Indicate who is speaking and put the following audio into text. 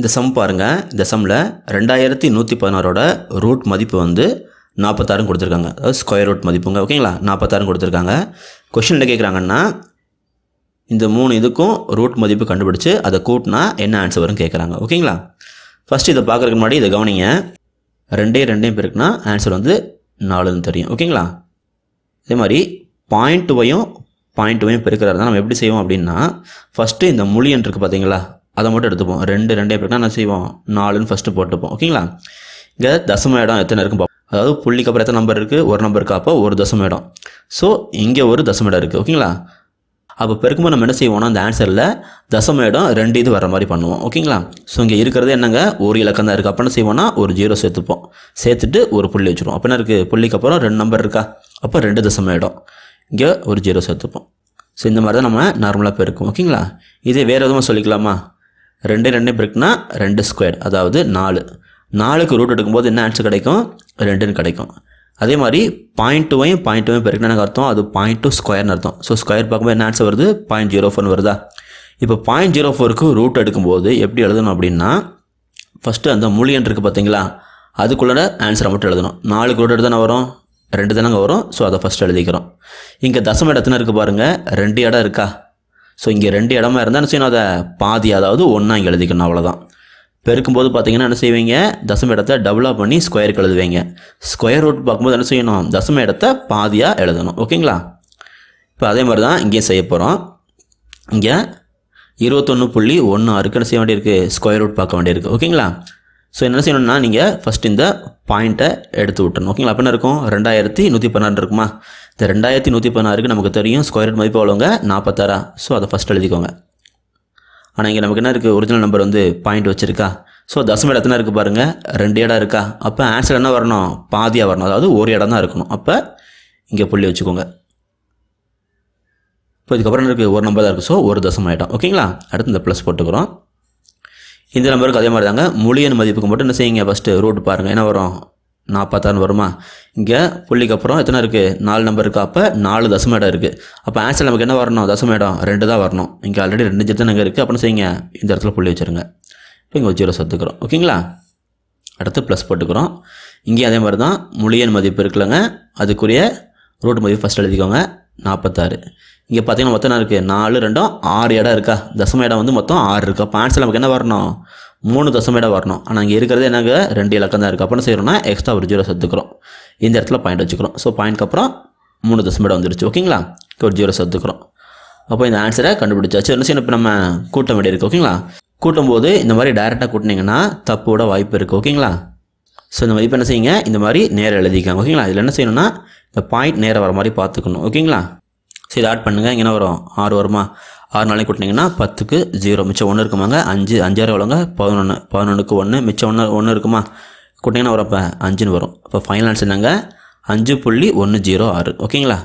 Speaker 1: இந்த சம் பாருங்கள் இந்த சம்மில் ரெண்டாயிரத்தி நூற்றி பதினாறோட ரூட் மதிப்பு வந்து நாற்பத்தாறும் கொடுத்துருக்காங்க அதாவது ஸ்கொயர் ரூட் மதிப்புங்க ஓகேங்களா நாற்பத்தாறும் கொடுத்துருக்காங்க கொஷினில் கேட்குறாங்கன்னா இந்த மூணு இதுக்கும் ரூட் மதிப்பு கண்டுபிடிச்சு அதை கூட்டினா என்ன ஆன்சர் வரும்னு கேட்குறாங்க ஓகேங்களா ஃபஸ்ட்டு இதை பார்க்குறதுக்கு முன்னாடி இதை கவனிங்க ரெண்டே ரெண்டையும் பேருக்குனா ஆன்சர் வந்து நாலுன்னு தெரியும் ஓகேங்களா அதே மாதிரி பாயிண்ட் வையும் பாயிண்ட் வையும் பெருக்கிறாரு தான் நம்ம எப்படி செய்வோம் அப்படின்னா ஃபஸ்ட்டு இந்த மொழியன் இருக்குது பார்த்தீங்களா அதை மட்டும் எடுத்துப்போம் ரெண்டு ரெண்டே பேருக்குனா என்ன செய்வோம் நாலுன்னு ஃபஸ்ட்டு போட்டுப்போம் ஓகேங்களா இங்கே தசம இடம் எத்தனை இருக்கும் பார்ப்போம் அதாவது புள்ளிக்கு அப்புறம் எத்தனை நம்பர் இருக்குது ஒரு நம்பருக்கு அப்போ ஒரு தசம இடம் ஸோ இங்கே ஒரு தசம இடம் இருக்குது ஓகேங்களா அப்போ பெருக்கும்போது நம்ம என்ன செய்வோம்னா அந்த ஆன்சரில் தசம இடம் ரெண்டு இது வர மாதிரி பண்ணுவோம் ஓகேங்களா ஸோ இங்கே இருக்கிறது என்னங்க ஒரு இலக்கம் தான் இருக்குது அப்போ என்ன செய்வோன்னா ஒரு ஜீரோ சேர்த்துப்போம் சேர்த்துட்டு ஒரு புள்ளி வச்சுருவோம் அப்போ என்ன இருக்குது புள்ளிக்கு அப்புறம் ரெண்டு நம்பர் இருக்கா அப்போ ரெண்டு தசம இடம் இங்கே ஒரு ஜீரோ சேர்த்துப்போம் ஸோ இந்த மாதிரி தான் நம்ம நார்மலாக பெருக்கும் ஓகேங்களா இதே வேறு எதுவும் சொல்லிக்கலாமா ரெண்டு ரெண்டு பிரிக்னா ரெண்டு ஸ்கொயர் அதாவது நாலு நாலுக்கு ரூட் எடுக்கும்போது என்ன ஆன்சர் கிடைக்கும் ரெண்டுன்னு கிடைக்கும் அதே மாதிரி பாயிண்ட் டூவையும் பாயிண்ட் டூவையும் பெருக்கினா அர்த்தம் அது பாயிண்ட் டூ ஸ்கொயர்னு அர்த்தம் ஸோ ஸ்கொயர் பார்க்கும்போது என்ன ஆன்சர் வருது பாயிண்ட் ஜீரோ ஃபோர் வருதா இப்போ பாயிண்ட் ஜீரோ ஃபோருக்கு ரூட் எடுக்கும்போது எப்படி எழுதணும் அப்படின்னா ஃபஸ்ட்டு அந்த மூலியன் இருக்குது பார்த்தீங்களா அதுக்குள்ளே ஆன்சரை மட்டும் எழுதணும் நாலுக்கு ரூட் எடுத்து வரும் ரெண்டு தானங்க வரும் ஸோ அதை ஃபஸ்ட்டு எழுதிக்கிறோம் இங்கே தசம இடத்துல இருக்குது பாருங்கள் ரெண்டு இடம் இருக்கா ஸோ இங்கே ரெண்டு இடமா இருந்தால் என்ன செய்யணும் அதை பாதி அதாவது ஒன்றா இங்கே எழுதிக்கணும் அவ்வளோதான் பெருக்கும்போது பார்த்தீங்கன்னா என்ன செய்வீங்க தசம இடத்த டபுளாக பண்ணி ஸ்கொயருக்கு எழுதுவீங்க ஸ்கொயர் ரூட் பார்க்கும்போது என்ன செய்யணும் தசம இடத்த பாதியாக எழுதணும் ஓகேங்களா இப்போ அதே மாதிரி தான் இங்கேயும் செய்ய போகிறோம் இங்கே இருபத்தொன்று புள்ளி ஒன்று ஆறுக்கு என்ன செய்ய வேண்டியிருக்கு ஸ்கொயர் ரூட் பார்க்க வேண்டியிருக்கு ஓகேங்களா ஸோ என்ன செய்யணும்னா நீங்கள் ஃபஸ்ட் இந்த பாயிண்ட்டை எடுத்து விட்டணும் ஓகேங்களா அப்போ என்ன இருக்கும் ரெண்டாயிரத்தி நூற்றி பன்னெண்டு இருக்குமா இந்த ரெண்டாயிரத்தி நூற்றி பதினாறுக்கு நமக்கு தெரியும் ஸ்கொயர் மதிப்பு அவ்வளோங்க நாற்பத்தாறா ஸோ அதை ஃபஸ்ட் எழுதிக்கோங்க ஆனால் இங்கே நமக்கு என்ன இருக்குது ஒரிஜினல் நம்பர் வந்து பாயிண்ட் வச்சுருக்கா ஸோ தசம எத்தனை இருக்குது பாருங்கள் ரெண்டு இடம் இருக்கா அப்போ ஆன்சர் என்ன வரணும் பாதியாக வரணும் அதாவது ஒரு இடம் தான் இருக்கணும் அப்போ இங்கே புள்ளி வச்சுக்கோங்க இப்போ இதுக்கப்புறம் இருக்குது ஒரு நம்பர் தான் இருக்குது ஸோ ஒரு தசம ஆகிட்டோம் ஓகேங்களா அடுத்து இந்த ப்ளஸ் போட்டுக்கிறோம் இந்த நம்பருக்கு அதே மாதிரி தாங்க மொழியின் மதிப்புக்கு மட்டும் என்ன செய்யுங்க ஃபஸ்ட்டு ரூட் பாருங்கள் என்ன வரும் நாற்பத்தான் வருமா இங்கே புள்ளிக்கு அப்புறம் எத்தனை இருக்குது நாலு நம்பர் இருக்குது அப்போ நாலு தசம இடம் இருக்குது அப்போ ஆன்சர் நமக்கு என்ன வரணும் தசம இடம் ரெண்டு தான் வரணும் இங்கே ஆல்ரெடி ரெண்டு ஜெத்தனை இங்கே இருக்குது அப்புறம் செய்யுங்க இந்த இடத்துல புள்ளி வச்சுருங்க இப்போ இங்கே ஜீரோ சத்துக்கிறோம் ஓகேங்களா அடுத்து ப்ளஸ் போட்டுக்கிறோம் இங்கேயும் அதே மாதிரி தான் முழியன் மதிப்பு இருக்குல்லங்க அதுக்குரிய ரூட் மதிப்பு ஃபஸ்ட் எழுதிக்கோங்க நாற்பத்தாறு இங்கே பார்த்தீங்கன்னா மொத்தம் என்ன இருக்குது நாலு ரெண்டும் ஆறு இடம் இருக்கா தசம இடம் வந்து மொத்தம் ஆறு இருக்கா அப்போ நமக்கு என்ன வரணும் மூணு தசம இடம் வரணும் ஆனால் இங்கே இருக்கிறது என்னங்க ரெண்டு இலக்கம் தான் இருக்குது அப்போ என்ன செய்கிறோம்னா எக்ஸ்ட்ரா ஒரு ஜீரோ சேர்த்துக்கிறோம் இந்த இடத்துல பாயிண்ட் வச்சுக்கிறோம் ஸோ பாயிண்ட்க்கு அப்புறம் மூணு தசம இடம் வந்துடுச்சு ஓகேங்களா ஒரு ஜீரோ சேர்த்துக்கிறோம் அப்போ இந்த ஆன்சரை கண்டுபிடிச்சாச்சு என்ன செய்யணும் இப்போ நம்ம கூட்டம் வேண்டி இருக்குது ஓகேங்களா கூட்டும் போது இந்த மாதிரி டைரெக்டாக கூட்டினீங்கன்னா தப்போட வாய்ப்பு இருக்குது ஓகேங்களா ஸோ இந்த மதிப்பு என்ன செய்யுங்க இந்த மாதிரி நேரம் எழுதிக்கலாம் ஓகேங்களா இதில் என்ன செய்யணும்னா இந்த பாயிண்ட் நேராக வர மாதிரி பார்த்துக்கணும் ஓகேங்களா ஸோ இதை ஆட் பண்ணுங்கள் என்ன வரும் ஆறு வருமா ஆறு நாளைக்கு கூட்டினீங்கன்னா பத்துக்கு ஜீரோ மிச்சம் ஒன்று இருக்குமாங்க அஞ்சு அஞ்சாயிரம் எவ்வளோங்க பதினொன்று பதினொன்றுக்கு ஒன்று மிச்சம் ஒன்று ஒன்று இருக்குமா கூட்டிங்கன்னா வரும் அப்போ அஞ்சுன்னு வரும் அப்போ ஃபைனல் ஆன்சர் என்னங்க அஞ்சு புள்ளி ஒன்று ஜீரோ ஆறு ஓகேங்களா